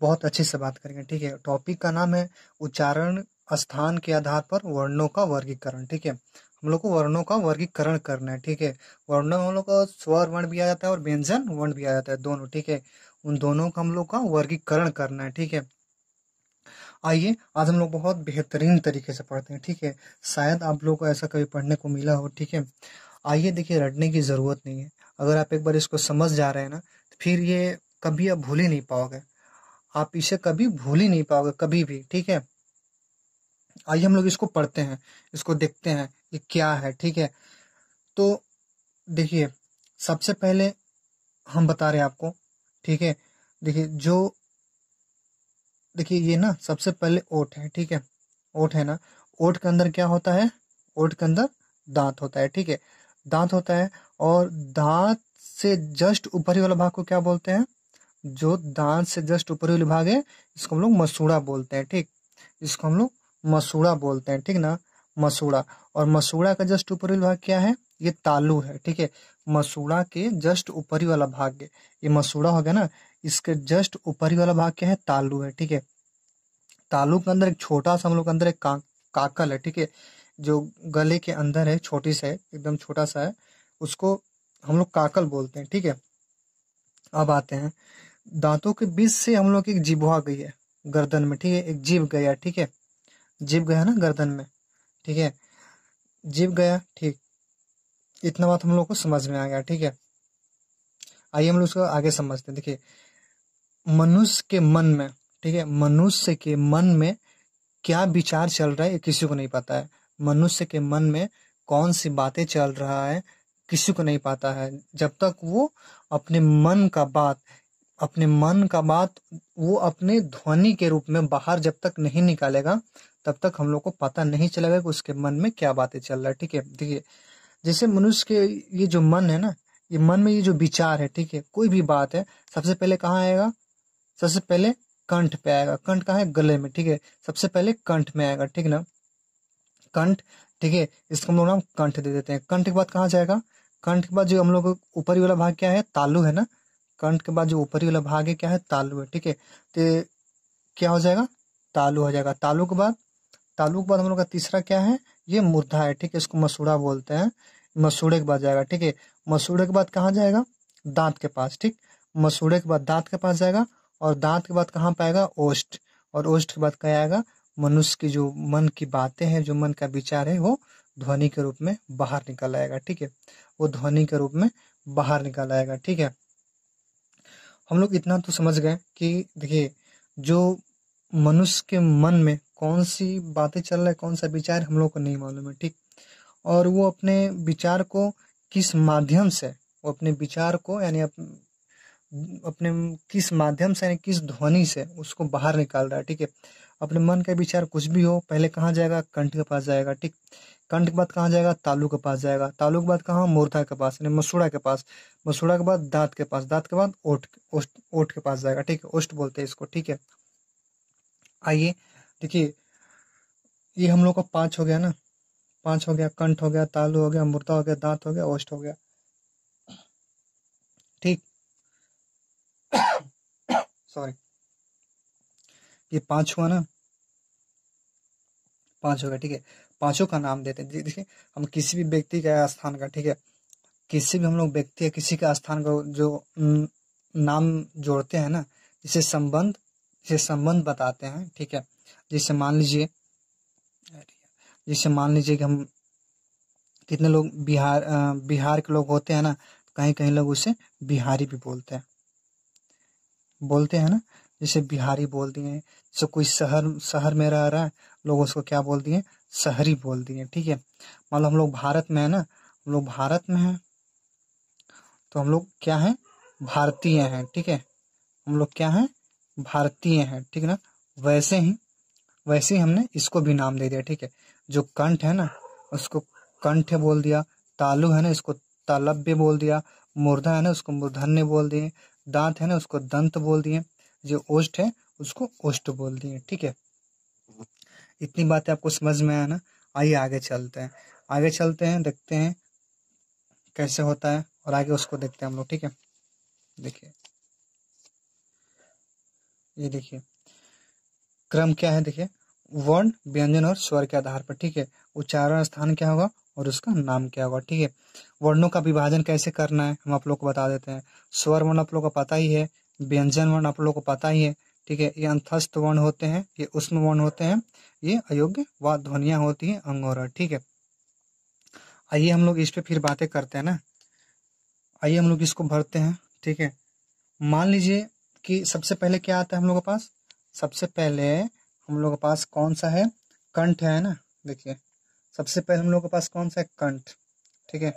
बहुत अच्छे से बात करेंगे ठीक है टॉपिक का नाम है उच्चारण स्थान के आधार पर वर्णों का वर्गीकरण ठीक है हम लोग को वर्णों का वर्गीकरण करना है ठीक है वर्णों हम लोग का स्वर वर्ण भी आ जाता है और व्यंजन वर्ण भी आ जाता है दोनों ठीक है उन दोनों का हम लोग का वर्गीकरण करना है ठीक है आइए आज हम लोग बहुत बेहतरीन तरीके से पढ़ते हैं ठीक है शायद आप लोग को ऐसा कभी पढ़ने को मिला हो ठीक है आइए देखिए रटने की ज़रूरत नहीं है अगर आप एक बार इसको समझ जा रहे हैं ना तो फिर ये कभी आप भूल ही नहीं पाओगे आप इसे कभी भूल ही नहीं पाओगे कभी भी ठीक है आइए हम लोग इसको पढ़ते हैं इसको देखते हैं कि क्या है ठीक है तो देखिए सबसे पहले हम बता रहे हैं आपको ठीक है देखिए जो देखिए ये ना सबसे पहले ओट है ठीक है ओट है ना ओट के अंदर क्या होता है ओट के अंदर दांत होता है ठीक है दांत होता है और दांत से जस्ट ऊपर वाला भाग को क्या बोलते हैं जो दांत से जस्ट ऊपर वाले भाग है इसको हम लोग मसूड़ा बोलते हैं ठीक इसको हम लोग मसूड़ा बोलते हैं ठीक ना मसूड़ा और मसूड़ा का जस्ट ऊपरी भाग क्या है ये तालू है ठीक है मसूड़ा के जस्ट ऊपरी वाला भाग ये मसूड़ा हो गया ना इसके जस्ट ऊपरी वाला भाग क्या है तालू है ठीक है तालू के अंदर एक छोटा सा हम लोग के अंदर एक का, काकल है ठीक है जो गले के अंदर है छोटी सा है एकदम छोटा सा है उसको हम लोग काकल बोलते हैं ठीक है अब आते हैं दांतों के बीच से हम लोग की एक जिबुआ गई है गर्दन में ठीक है एक जीव गया ठीक है जीव गया ना गर्दन में ठीक है जीव गया ठीक इतना बात हम लोग को समझ में आ गया ठीक है आइए हम लोग उसको आगे समझते हैं देखिए मनुष्य के मन में ठीक है मनुष्य के मन में क्या विचार चल रहा है किसी को नहीं पता है मनुष्य के मन में कौन सी बातें चल रहा है किसी को नहीं पता है जब तक वो अपने मन का बात अपने मन का बात वो अपने ध्वनि के रूप में बाहर जब तक नहीं निकालेगा तब तक हम लोग को पता नहीं चलेगा कि उसके मन में क्या बातें चल रहा है ठीक है देखिए जैसे मनुष्य के ये जो मन है ना ये मन में ये जो विचार है ठीक है कोई भी बात है सबसे पहले कहाँ आएगा सबसे पहले कंठ पे आएगा कंठ कहाँ है गले में ठीक है सबसे पहले कंठ में आएगा ठीक ना कंठ ठीक है इसको हम लोग नाम कंठ दे देते हैं कंठ के बाद कहाँ जाएगा कंठ के बाद जो हम लोग ऊपरी वाला भाग क्या है तालु है ना कंट के बाद जो ऊपरी वाला भाग है क्या है तालु है ठीक है तो क्या हो जाएगा तालु हो जाएगा तालु के बाद तालु के बाद हम लोग का तीसरा क्या है ये मुर्धा है ठीक है इसको मसूड़ा बोलते हैं मसूड़े के बाद जाएगा ठीक है मसूड़े के बाद कहाँ जाएगा दांत के पास ठीक मसूड़े के बाद दांत के पास जाएगा और दांत के बाद कहाँ पाएगा ओष्ट और ओष्ट के बाद क्या आएगा मनुष्य की जो मन की बातें हैं जो मन का विचार है वो ध्वनि के रूप में बाहर निकल आएगा ठीक है वो ध्वनि के रूप में बाहर निकल आएगा ठीक है हम लोग इतना तो समझ गए कि देखिए जो मनुष्य के मन में कौन सी बातें चल रहा है कौन सा विचार हम लोग को नहीं मालूम है ठीक और वो अपने विचार को किस माध्यम से वो अपने विचार को यानी अप, अपने किस माध्यम से यानी किस ध्वनि से उसको बाहर निकाल रहा है ठीक है अपने मन का विचार कुछ भी हो पहले कहाँ जाएगा कंठ के पास जाएगा ठीक कंठ के बाद कहाँ जाएगा तालू के पास जाएगा तालू के बाद कहाँ मूर्धा के पास यानी मसूड़ा के पास मसूड़ा के बाद दांत के पास दांत के बाद ओठ ओठ के पास जाएगा ठीक है ओष्ट बोलते हैं इसको ठीक है आइए देखिए ये हम लोग का पांच हो गया ना पांच हो गया कंठ हो गया तालू हो गया मूर्धा हो गया दांत हो गया ओष्ट हो गया ठीक सॉरी ये पांच हुआ ना पांच हो गया ठीक है पांचों का नाम देते हैं देखिए हम किसी भी व्यक्ति का स्थान का ठीक है किसी भी हम लोग व्यक्ति या किसी का स्थान का जो नाम जोड़ते हैं ना जिसे संबंध जिसे संबंध बताते हैं ठीक है जिसे मान लीजिए जिसे मान लीजिए कि हम कितने लोग बिहार बिहार के लोग होते हैं ना कहीं कहीं लोग उसे बिहारी भी बोलते हैं बोलते हैं ना जैसे बिहारी बोल दिए जैसे कोई शहर शहर में रह रहा है लोग उसको क्या बोल दिए शहरी बोल दिए ठीक है मान लो हम लोग भारत में है ना हम लोग भारत में हैं तो हम लोग क्या है भारतीय हैं ठीक है हम लोग क्या है भारतीय हैं ठीक ना वैसे ही वैसे ही हमने इसको भी नाम दे दिया ठीक है जो कंठ है ना उसको कंठ बोल दिया तालु है ना इसको तालब्य बोल दिया मूर्धा है ना उसको मूर्धन्य बोल दिए दांत है ना उसको दंत बोल दिए जो ओष्ठ है उसको ओष्ठ बोल दिए ठीक है इतनी बातें आपको समझ में आया ना आइए आगे चलते हैं आगे चलते हैं देखते हैं कैसे होता है और आगे उसको देखते हैं हम लोग ठीक है देखिए ये देखिए क्रम क्या है देखिए वर्ण व्यंजन और स्वर के आधार पर ठीक है उच्चारण स्थान क्या होगा और उसका नाम क्या होगा ठीक है वर्णों का विभाजन कैसे करना है हम आप लोग को बता देते हैं स्वर वर्ण आप लोग को पता ही है व्यंजन वर्ण आप लोग को पता ही है ठीक है ये अंतस्थ वर्ण होते हैं ये उष्ण वर्ण होते हैं ये अयोग्य व ध्वनिया होती है अंगोरा ठीक है आइए हम लोग इस पे फिर बातें करते हैं ना आइए हम लोग इसको भरते हैं ठीक है मान लीजिए कि सबसे पहले क्या आता है हम लोग के पास सबसे पहले हम लोग के पास कौन सा है कंठ है ना देखिए सबसे पहले हम लोग के पास कौन सा है कंठ ठीक है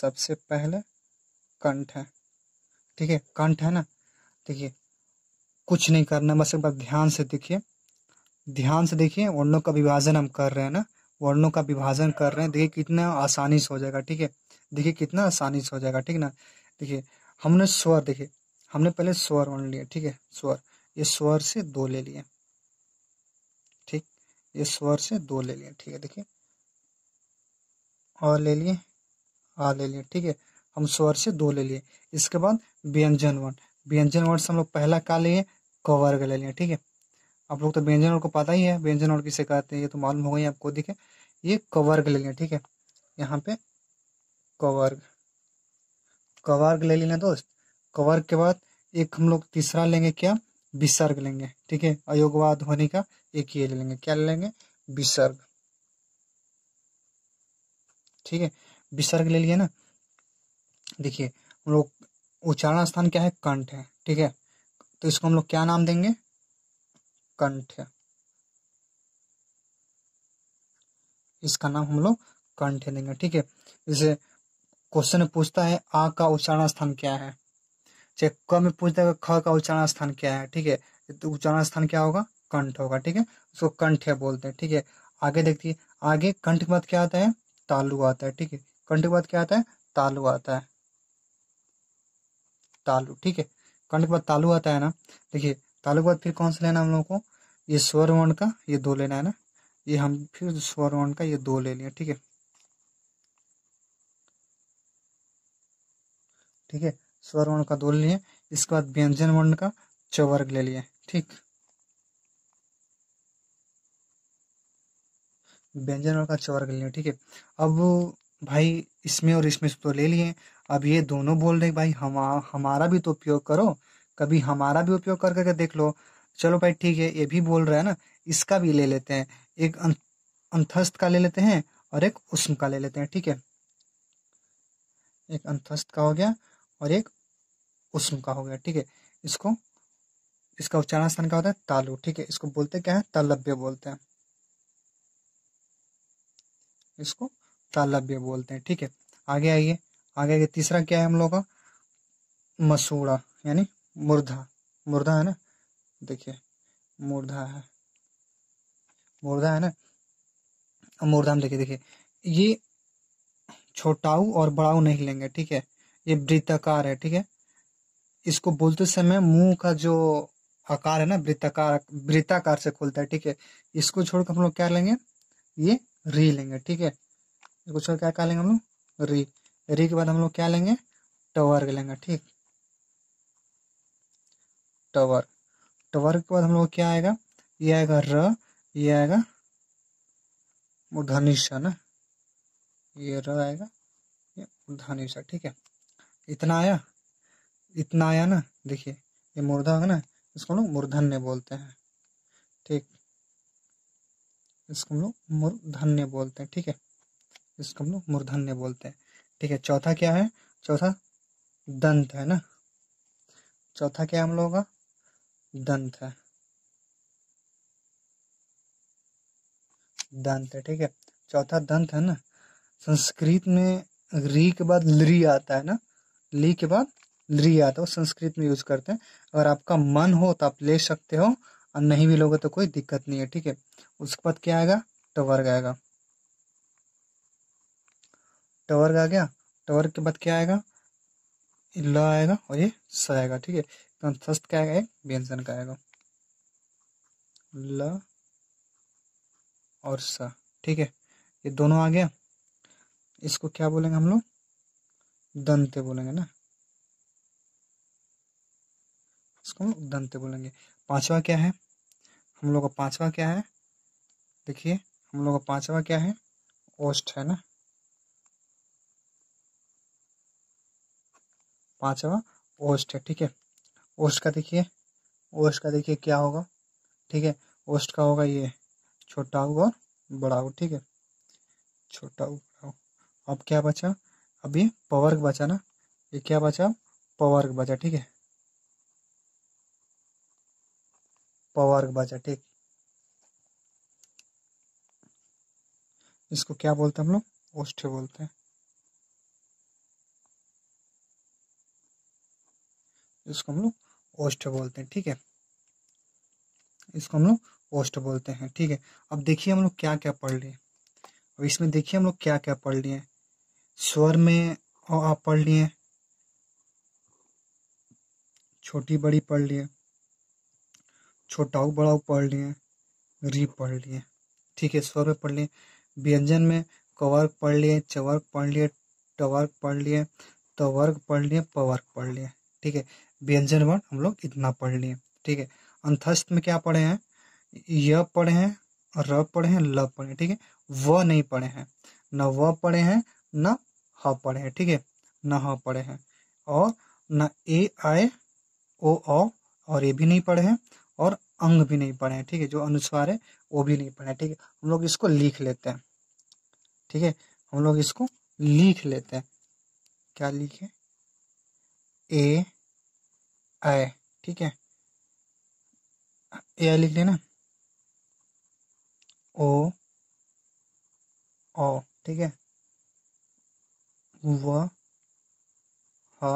सबसे पहले कंठ है ठीक है कंठ है ना देखिए कुछ नहीं करना बस एक बार ध्यान से देखिए ध्यान से देखिए वर्णों का विभाजन हम कर रहे हैं ना वर्णों का विभाजन कर रहे हैं देखिए कितना आसानी से हो जाएगा ठीक है देखिए कितना आसानी से हो जाएगा ठीक ना देखिए हमने स्वर देखिए हमने पहले स्वर वर्ण लिया ठीक है स्वर ये स्वर से दो ले लिए ठीक ये स्वर से दो ले लिए ठीक है देखिए और ले लिए आ ले लिए ठीक है हम स्वर से दो ले लिए इसके बाद व्यंजन वर्ण व्यंजन वर्ड से हम लोग पहला का लिए कवर्ग ले लिया ठीक है आप लोग तो व्यंजन वर्ड को पता ही है व्यंजन वर्ड किसे कहते हैं ये तो मालूम हो गई आपको दिखे ये कवर्ग ले लिया ठीक है यहाँ पे कवर्ग कवर्ग ले लेना दोस्त कवर्ग के बाद एक हम लोग तीसरा लेंगे क्या विसर्ग लेंगे ठीक है अयोगवाद होने का एक ये ले लेंगे क्या ले लेंगे विसर्ग ठीक है विसर्ग ले लिया ना देखिए हम लोग उच्चारण स्थान क्या है कंठ है ठीक है तो इसको हम लोग क्या नाम देंगे कंठ इसका नाम हम लोग कंठ देंगे ठीक है जैसे क्वेश्चन पूछता है आ का उच्चारण स्थान क्या है चाहे क में पूछता है ख का उच्चारण स्थान क्या है ठीक है तो उच्चारण स्थान क्या होगा कंठ होगा ठीक है उसको कंठ बोलते हैं ठीक है आगे देखती है आगे कंठ के बाद क्या आता है तालु आता है ठीक है कंठ के बाद क्या आता है तालु आता है तालु ठीक है कर्ण के बाद तालु आता है ना देखिए तालु के बाद फिर कौन सा लेना हम लोगों को ये स्वर वर्ण का ये दो लेना है ना ये हम फिर स्वर वर्ण का ये दो ले लिया ठीक है ठीक है स्वर वर्ण का दो ले लिए इसके बाद व्यंजन वर्ण का चवर्ग ले लिए ठीक व्यंजन वर्ण का चवर्ग ले लिए ठीक है अब भाई इसमें और इसमें तो ले लिए अब ये दोनों बोल रहे भाई हम हमारा भी तो उपयोग करो कभी हमारा भी उपयोग कर करके देख लो चलो भाई ठीक है ये भी बोल रहा है ना इसका भी ले लेते हैं एक अं-, अंतस्थ का ले लेते हैं और एक उष्म का ले लेते हैं ठीक है एक अंतस्थ का हो गया और एक उष्म का हो गया ठीक है इसको इसका उच्चारण स्थान क्या होता है तालु ठीक है इसको बोलते क्या है तालब्य बोलते हैं इसको तालब्य बोलते हैं ठीक है आगे आइए आगे तीसरा क्या है हम लोग का मसूड़ा यानी मुर्धा मुर्धा है ना देखिए मुर्धा है मुर्धा है ना मुर्धा हम देखिए देखिए ये छोटाऊ और बड़ाऊ नहीं लेंगे ठीक है ये वृत्ताकार है ठीक है इसको बोलते समय मुंह का जो आकार है ना वृत्ताकार वृत्ताकार से खोलता है ठीक है इसको छोड़कर हम लोग क्या लेंगे ये री लेंगे ठीक है इसको छोड़ क्या क्या लेंगे हम लोग री री के बाद हम लोग क्या लेंगे टवर्ग लेंगे ठीक टवर्ग टवर्ग के बाद हम लोग क्या आएगा ये आएगा र ये आएगा मूर्धनिशा ना ये र आएगा ये मूर्धनिशा ठीक है इतना आया इतना आया ना देखिए ये मूर्धा है ना इसको हम लोग मूर्धन्य बोलते हैं ठीक इसको हम लोग मूर्धन्य बोलते हैं ठीक है इसको हम लोग मूर्धन्य बोलते हैं ठीक है चौथा क्या है चौथा दंत है ना चौथा क्या हम लोगों का दंत है दंत है ठीक है चौथा दंत है ना संस्कृत में री के बाद लरी आता है ना ली के बाद लरी आता है वो संस्कृत में यूज करते हैं अगर आपका मन हो तो आप ले सकते हो और नहीं भी लोगे तो कोई दिक्कत नहीं है ठीक है उसके बाद क्या आएगा टवर्ग आएगा टवर्क आ गया टवर्क के बाद क्या आएगा ल आएगा और ये स आएगा ठीक है तो फर्स्ट क्या आएगा व्यंजन का आएगा ल और स ठीक है ये दोनों आ गया इसको क्या बोलेंगे हम लोग दंते बोलेंगे ना इसको हम दंते बोलेंगे पांचवा क्या है हम लोग का पांचवा क्या है देखिए हम लोग का पांचवा क्या है ओष्ठ है ना पांचवा ओस्ट है ठीक है ओस्ट का देखिए ओस्ट का देखिए क्या होगा ठीक है ओस्ट का होगा ये छोटा हुआ और बड़ा हुआ ठीक है छोटा हुआ बड़ा अब क्या बचा अभी पवर्ग बचा ना ये क्या बचा पवर्ग बचा ठीक है पवर्ग बचा ठीक इसको क्या बोलते हैं हम लोग ओष्ठ बोलते हैं इसको हम लोग ओस्ट बोलते हैं ठीक है इसको हम लोग ओस्ट बोलते हैं ठीक है अब देखिए हम लोग क्या क्या पढ़ लिए अब इसमें देखिए हम लोग क्या क्या पढ़ लिए स्वर में आप पढ़ लिए छोटी बड़ी पढ़ लिए छोटाऊ बड़ा पढ़ लिए री पढ़ लिए ठीक है स्वर में पढ़ लिए व्यंजन में कवर्क पढ़ लिए चवर्क पढ़ लिए टवर्क पढ़ लिए तवर्क पढ़ लिए पवर्क पढ़ लिए ठीक है व्यंजन वर्ण हम लोग इतना पढ़ लिए ठीक है अंतस्थ में क्या पढ़े हैं य पढ़े हैं र पढ़े हैं ल पढ़े हैं ठीक है व नहीं पढ़े हैं न व पढ़े हैं न ह पढ़े हैं ठीक है न ह पढ़े हैं और न ए आए ओ और ये भी नहीं पढ़े हैं और अंग भी नहीं पढ़े हैं ठीक है जो अनुस्वार है वो भी नहीं पढ़े हैं ठीक है हम लोग इसको लिख लेते हैं ठीक है हम लोग इसको लिख लेते हैं क्या लिखे ए आए ठीक है ए आई लिख लेना ओ ओ ठीक है व ह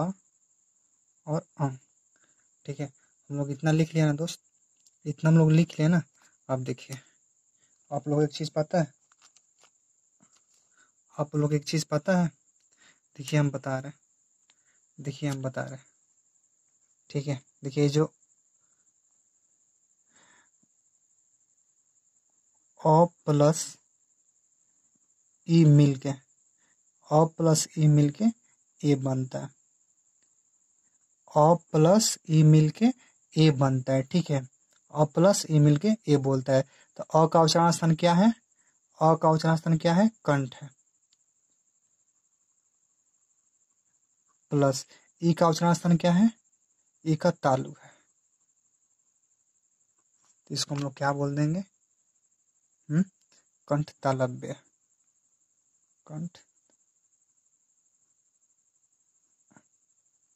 और अं ठीक है हम लोग इतना लिख लिया ना दोस्त इतना हम लोग लिख लिया ना आप देखिए आप लोग एक चीज़ पता है आप लोग एक चीज़ पता है देखिए हम बता रहे हैं देखिए हम बता रहे हैं ठीक है देखिए जो ओ प्लस ई e मिल के ओ प्लस ई e मिल के ए बनता है ओ प्लस ई e मिल के ए बनता है ठीक है अ प्लस ई मिल के ए बोलता है तो अ का उच्चारण स्थान क्या है अ का उच्चारण स्थान क्या है कंठ है प्लस ई का उच्चारण स्थान क्या है ए का तालु है तो इसको हम लोग क्या बोल देंगे हम्म कंठ तालव्य कंठ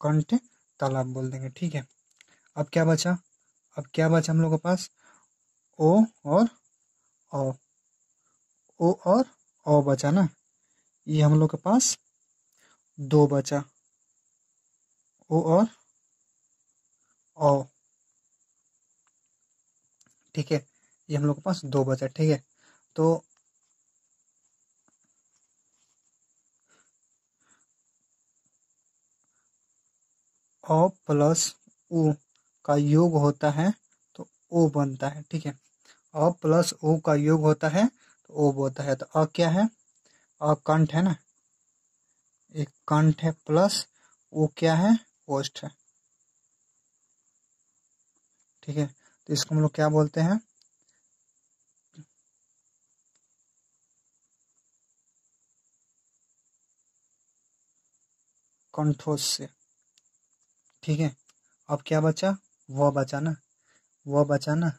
कंठ तालाब बोल देंगे ठीक है अब क्या बचा अब क्या बचा हम लोग के पास ओ और ओ ओ और ओ बचा ना ये हम लोग के पास दो बचा ओ और और ठीक है ये हम लोग के पास दो बचा ठीक है तो ओ प्लस ओ का योग होता है तो ओ बनता है ठीक है अ प्लस ओ का योग होता है तो ओ बनता है तो अ क्या है अ कंठ है ना एक कंठ है प्लस ओ क्या है पोस्ट है ठीक है तो इसको हम लोग क्या बोलते हैं कंठोस्य ठीक है अब क्या बचा वह बचा ना वह बचा ना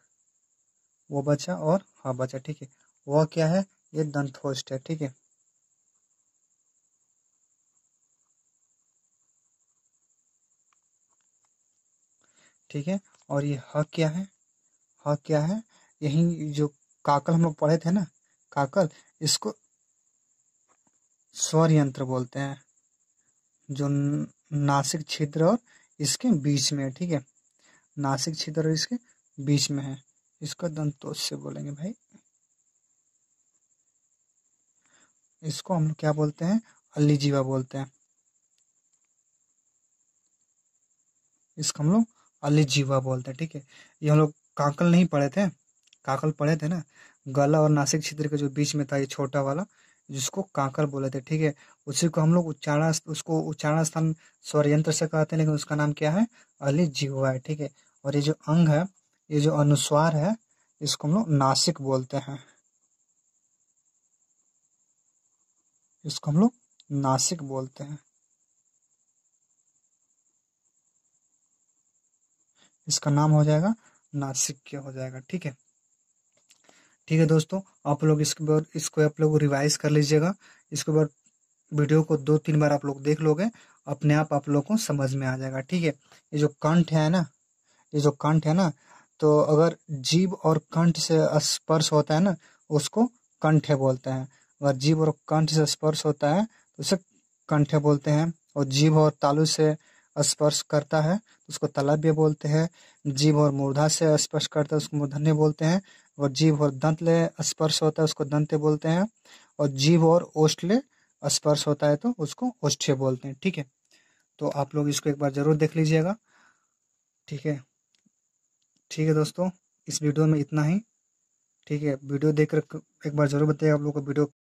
वो बचा और हाँ बचा ठीक है वह क्या है ये दंथोस्ट है ठीक है ठीक है और ये ह क्या है ह क्या है यही जो काकल हम लोग पढ़े थे ना काकल इसको स्वर यंत्र बोलते हैं जो नासिक क्षेत्र और इसके बीच में है ठीक है नासिक क्षेत्र और इसके बीच में है इसको दंतोष से बोलेंगे भाई इसको हम क्या बोलते हैं अल्ली जीवा बोलते हैं इसको हम लोग अलिजीवा बोलते हैं ठीक है ये हम लोग काकल नहीं पढ़े थे काकल पढ़े थे ना गला और नासिक क्षेत्र के जो बीच में था ये छोटा वाला जिसको कांकर बोले थे ठीक है उसी को हम लोग उच्चारण उसको उच्चारण स्थान स्वर यंत्र से कहते हैं लेकिन उसका नाम क्या है अली जीवा है ठीक है और ये जो अंग है ये जो अनुस्वार है इसको हम लोग नासिक बोलते हैं इसको हम लोग नासिक बोलते हैं इसका नाम हो जाएगा नासिक्य हो जाएगा ठीक है ठीक है दोस्तों आप लोग इसके बाद इसको आप लोग रिवाइज कर लीजिएगा इसके बाद वीडियो को दो तीन बार आप लोग देख लोगे अपने आप आप लोग को समझ में आ जाएगा ठीक है ये जो कंठ है ना ये जो कंठ है ना तो अगर जीव और कंठ से स्पर्श होता है ना उसको कंठ बोलते हैं अगर जीव और कंठ से स्पर्श होता है तो उसे कंठ बोलते हैं और जीव और तालु से स्पर्श करता है तो उसको तलव्य बोलते हैं जीव और मूर्धा से स्पर्श करता है उसको मूर्धन्य बोलते हैं और जीव और दंत ले स्पर्श होता है उसको दंते बोलते हैं और जीव और ओष्ठले स्पर्श होता है तो उसको ओष्ठ्य बोलते हैं ठीक है तो आप लोग इसको एक बार जरूर देख लीजिएगा ठीक है ठीक है दोस्तों इस वीडियो में इतना ही ठीक है वीडियो देख एक बार जरूर बताइए आप लोग को वीडियो